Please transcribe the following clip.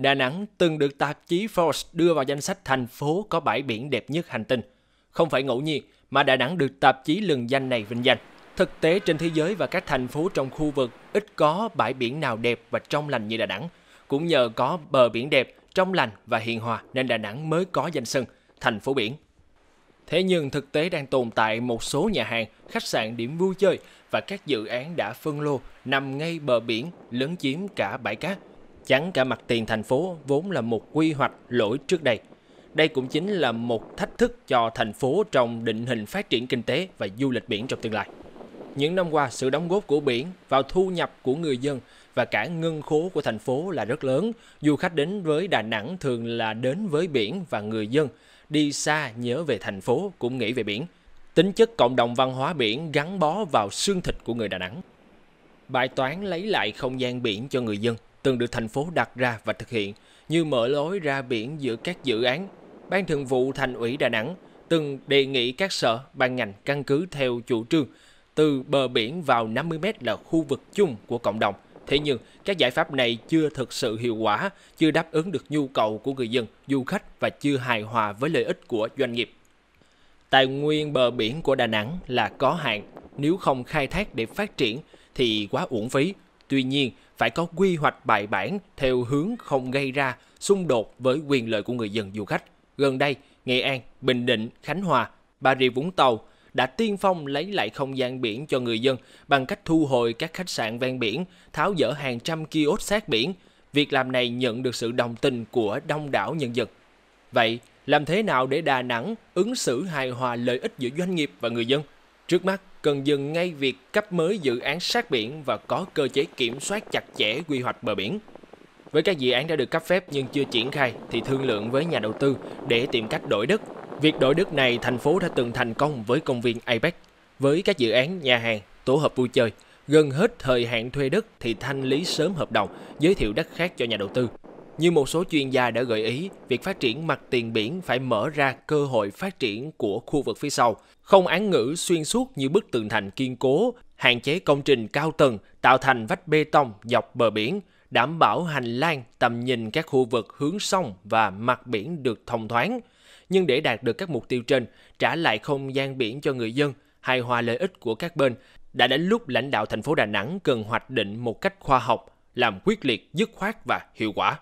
Đà Nẵng từng được tạp chí Forbes đưa vào danh sách thành phố có bãi biển đẹp nhất hành tinh. Không phải ngẫu nhiên mà Đà Nẵng được tạp chí lừng danh này vinh danh. Thực tế trên thế giới và các thành phố trong khu vực ít có bãi biển nào đẹp và trong lành như Đà Nẵng. Cũng nhờ có bờ biển đẹp, trong lành và hiền hòa nên Đà Nẵng mới có danh xưng thành phố biển. Thế nhưng thực tế đang tồn tại một số nhà hàng, khách sạn, điểm vui chơi và các dự án đã phân lô nằm ngay bờ biển lấn chiếm cả bãi cát chắn cả mặt tiền thành phố vốn là một quy hoạch lỗi trước đây. Đây cũng chính là một thách thức cho thành phố trong định hình phát triển kinh tế và du lịch biển trong tương lai. Những năm qua, sự đóng góp của biển vào thu nhập của người dân và cả ngân khố của thành phố là rất lớn. Du khách đến với Đà Nẵng thường là đến với biển và người dân. Đi xa nhớ về thành phố cũng nghĩ về biển. Tính chất cộng đồng văn hóa biển gắn bó vào xương thịt của người Đà Nẵng. Bài toán lấy lại không gian biển cho người dân từng được thành phố đặt ra và thực hiện như mở lối ra biển giữa các dự án. Ban Thường vụ Thành ủy Đà Nẵng từng đề nghị các sở, ban ngành căn cứ theo chủ trương từ bờ biển vào 50 mét là khu vực chung của cộng đồng. Thế nhưng, các giải pháp này chưa thực sự hiệu quả, chưa đáp ứng được nhu cầu của người dân, du khách và chưa hài hòa với lợi ích của doanh nghiệp. Tài nguyên bờ biển của Đà Nẵng là có hạn, nếu không khai thác để phát triển thì quá uổng phí. Tuy nhiên, phải có quy hoạch bài bản theo hướng không gây ra xung đột với quyền lợi của người dân du khách. Gần đây, Nghệ An, Bình Định, Khánh Hòa, Bà Rịa Vũng Tàu đã tiên phong lấy lại không gian biển cho người dân bằng cách thu hồi các khách sạn ven biển, tháo dỡ hàng trăm kiosk sát biển. Việc làm này nhận được sự đồng tình của đông đảo nhân dân. Vậy, làm thế nào để Đà Nẵng ứng xử hài hòa lợi ích giữa doanh nghiệp và người dân? Trước mắt, cần dừng ngay việc cấp mới dự án sát biển và có cơ chế kiểm soát chặt chẽ quy hoạch bờ biển. Với các dự án đã được cấp phép nhưng chưa triển khai thì thương lượng với nhà đầu tư để tìm cách đổi đất. Việc đổi đất này thành phố đã từng thành công với công viên Apex. Với các dự án nhà hàng, tổ hợp vui chơi, gần hết thời hạn thuê đất thì thanh lý sớm hợp đồng, giới thiệu đất khác cho nhà đầu tư. Như một số chuyên gia đã gợi ý, việc phát triển mặt tiền biển phải mở ra cơ hội phát triển của khu vực phía sau, không án ngữ xuyên suốt như bức tường thành kiên cố, hạn chế công trình cao tầng, tạo thành vách bê tông dọc bờ biển, đảm bảo hành lang tầm nhìn các khu vực hướng sông và mặt biển được thông thoáng. Nhưng để đạt được các mục tiêu trên, trả lại không gian biển cho người dân, hài hòa lợi ích của các bên, đã đến lúc lãnh đạo thành phố Đà Nẵng cần hoạch định một cách khoa học, làm quyết liệt, dứt khoát và hiệu quả.